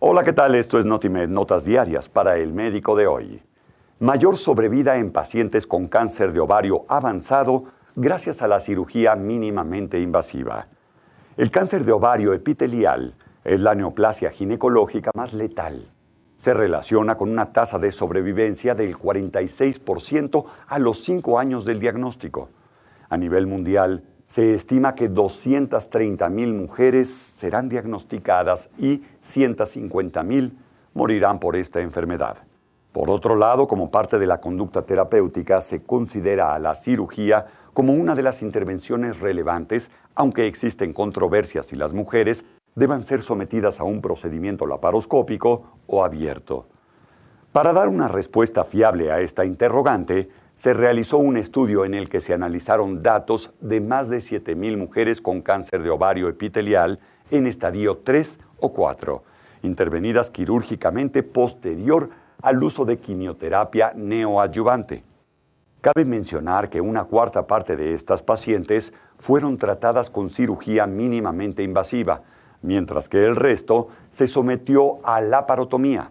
Hola, ¿qué tal? Esto es Notimed, notas diarias para el médico de hoy. Mayor sobrevida en pacientes con cáncer de ovario avanzado gracias a la cirugía mínimamente invasiva. El cáncer de ovario epitelial es la neoplasia ginecológica más letal. Se relaciona con una tasa de sobrevivencia del 46% a los 5 años del diagnóstico. A nivel mundial, se estima que mil mujeres serán diagnosticadas y 150.000 morirán por esta enfermedad. Por otro lado, como parte de la conducta terapéutica, se considera a la cirugía como una de las intervenciones relevantes, aunque existen controversias si las mujeres deban ser sometidas a un procedimiento laparoscópico o abierto. Para dar una respuesta fiable a esta interrogante, se realizó un estudio en el que se analizaron datos de más de 7.000 mujeres con cáncer de ovario epitelial en estadio 3 o 4, intervenidas quirúrgicamente posterior al uso de quimioterapia neoadyuvante. Cabe mencionar que una cuarta parte de estas pacientes fueron tratadas con cirugía mínimamente invasiva, mientras que el resto se sometió a laparotomía.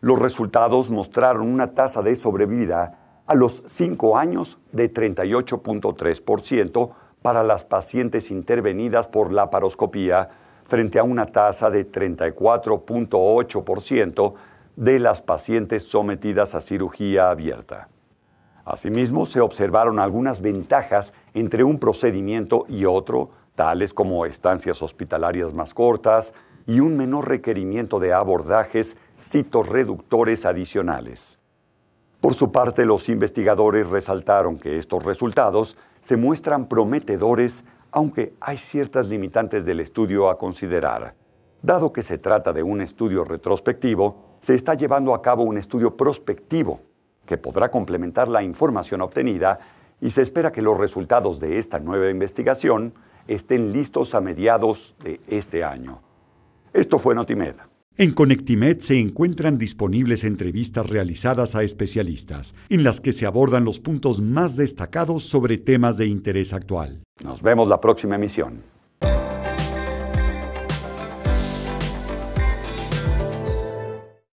Los resultados mostraron una tasa de sobrevida a los 5 años de 38.3% para las pacientes intervenidas por laparoscopía frente a una tasa de 34.8% de las pacientes sometidas a cirugía abierta. Asimismo, se observaron algunas ventajas entre un procedimiento y otro, tales como estancias hospitalarias más cortas y un menor requerimiento de abordajes citorreductores adicionales. Por su parte, los investigadores resaltaron que estos resultados se muestran prometedores, aunque hay ciertas limitantes del estudio a considerar. Dado que se trata de un estudio retrospectivo, se está llevando a cabo un estudio prospectivo, que podrá complementar la información obtenida y se espera que los resultados de esta nueva investigación estén listos a mediados de este año. Esto fue Notimed. En Conectimed se encuentran disponibles entrevistas realizadas a especialistas, en las que se abordan los puntos más destacados sobre temas de interés actual. Nos vemos la próxima emisión.